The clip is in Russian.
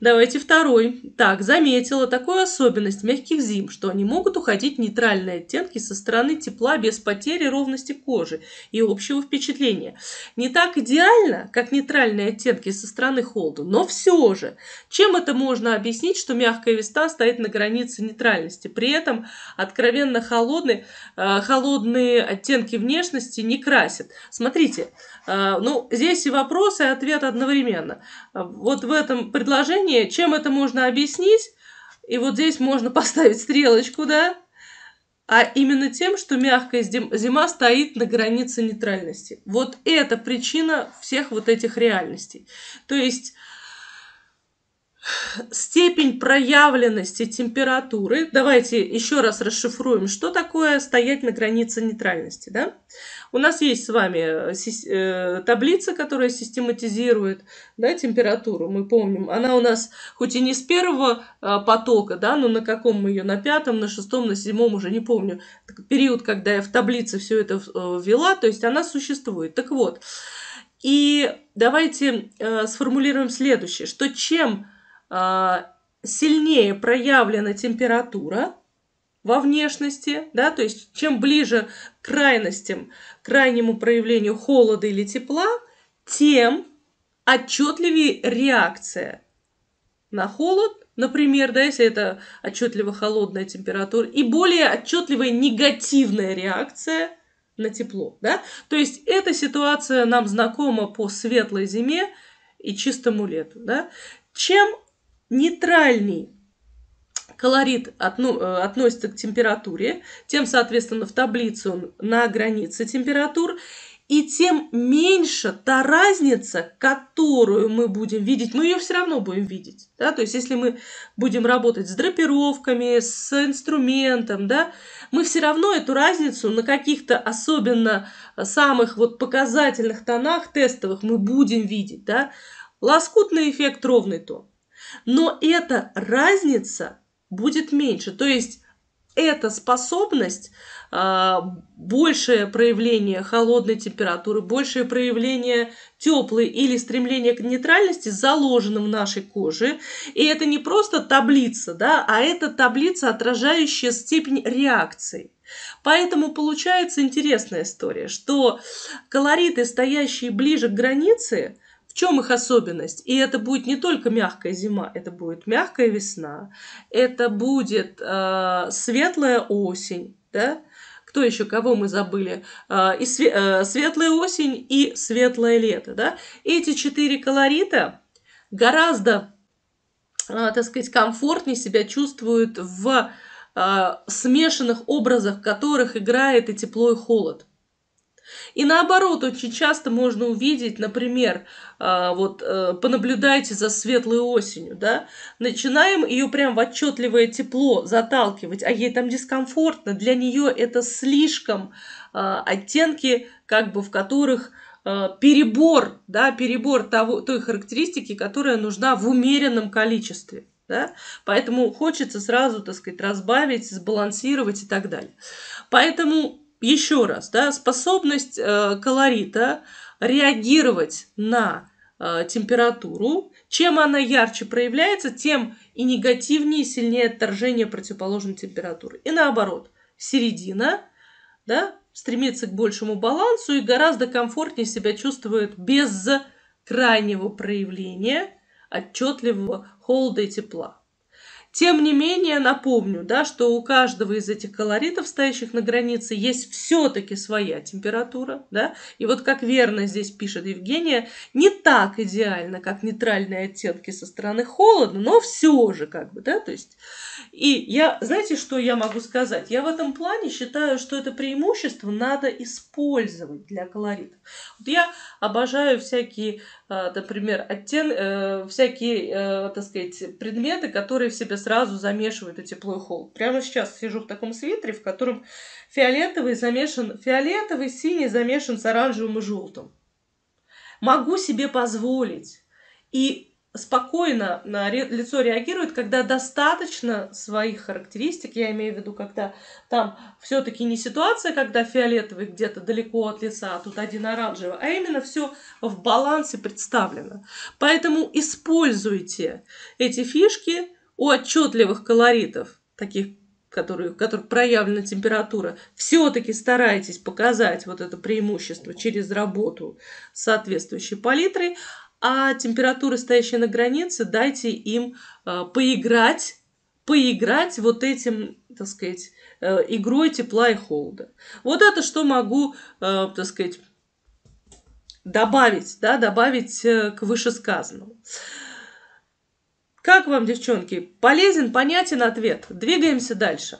Давайте второй. Так, заметила такую особенность мягких зим, что они могут уходить в нейтральные оттенки со стороны тепла без потери ровности кожи и общего впечатления. Не так идеально, как нейтральные оттенки со стороны холода, но все же. Чем это можно объяснить, что мягкая веста стоит на границе нейтральности? При этом откровенно холодные, э, холодные оттенки внешности не красят. Смотрите, э, ну здесь и вопрос, и ответ одновременно. Э, вот в этом предложение, чем это можно объяснить. И вот здесь можно поставить стрелочку, да, а именно тем, что мягкая зима стоит на границе нейтральности. Вот это причина всех вот этих реальностей. То есть степень проявленности температуры. Давайте еще раз расшифруем, что такое стоять на границе нейтральности. Да? У нас есть с вами э, э, таблица, которая систематизирует да, температуру, мы помним. Она у нас хоть и не с первого э, потока, да, но на каком мы ее, на пятом, на шестом, на седьмом, уже не помню. Период, когда я в таблице все это ввела, то есть она существует. Так вот, и давайте сформулируем следующее, что чем а, сильнее проявлена температура во внешности, да, то есть чем ближе к крайностям, к крайнему проявлению холода или тепла, тем отчетливее реакция на холод, например, да, если это отчетливо холодная температура, и более отчетливая негативная реакция на тепло, да. То есть эта ситуация нам знакома по светлой зиме и чистому лету, да. Чем нейтральный колорит э, относится к температуре, тем, соответственно, в таблицу он на границе температур, и тем меньше та разница, которую мы будем видеть, мы ее все равно будем видеть. Да? То есть, если мы будем работать с драпировками, с инструментом, да, мы все равно эту разницу на каких-то особенно э, самых вот показательных тонах тестовых мы будем видеть. Да? Лоскутный эффект ровный тон но эта разница будет меньше. То есть эта способность, а, большее проявление холодной температуры, большее проявление теплой или стремление к нейтральности заложено в нашей коже. И это не просто таблица, да, а это таблица, отражающая степень реакции. Поэтому получается интересная история, что колориты, стоящие ближе к границе, чем их особенность? И это будет не только мягкая зима, это будет мягкая весна, это будет э, светлая осень, да? Кто еще, кого мы забыли? Э, и све- э, светлая осень и светлое лето, да? Эти четыре колорита гораздо, э, так сказать, комфортнее себя чувствуют в э, смешанных образах, в которых играет и тепло, и холод. И наоборот, очень часто можно увидеть, например, а, вот э, понаблюдайте за светлой осенью, да, начинаем ее прям в отчетливое тепло заталкивать, а ей там дискомфортно, для нее это слишком а, оттенки, как бы в которых а, перебор, да, перебор того, той характеристики, которая нужна в умеренном количестве. Да? Поэтому хочется сразу, так сказать, разбавить, сбалансировать и так далее. Поэтому еще раз, да, способность э, колорита реагировать на э, температуру. Чем она ярче проявляется, тем и негативнее, и сильнее отторжение противоположной температуры. И наоборот, середина да, стремится к большему балансу и гораздо комфортнее себя чувствует без крайнего проявления отчетливого холода и тепла. Тем не менее, напомню, да, что у каждого из этих колоритов, стоящих на границе, есть все-таки своя температура. Да? И вот как верно здесь пишет Евгения, не так идеально, как нейтральные оттенки со стороны холодно, но все же как бы, да, то есть. И я, знаете, что я могу сказать? Я в этом плане считаю, что это преимущество надо использовать для колоритов. Вот я обожаю всякие, э, например, оттен... Э, всякие, э, так сказать, предметы, которые в себе сразу замешивают и тепло холод. Прямо сейчас сижу в таком свитере, в котором фиолетовый замешан, фиолетовый, синий замешан с оранжевым и желтым. Могу себе позволить. И спокойно на лицо реагирует, когда достаточно своих характеристик, я имею в виду, когда там все-таки не ситуация, когда фиолетовый где-то далеко от лица, а тут один оранжевый, а именно все в балансе представлено. Поэтому используйте эти фишки у отчетливых колоритов, таких, которые, в которых проявлена температура, все-таки старайтесь показать вот это преимущество через работу с соответствующей палитрой, а температуры, стоящие на границе, дайте им э, поиграть, поиграть вот этим, так сказать, э, игрой тепла и холода. Вот это что могу, э, так сказать, добавить, да, добавить э, к вышесказанному. Как вам, девчонки? Полезен, понятен ответ? Двигаемся дальше.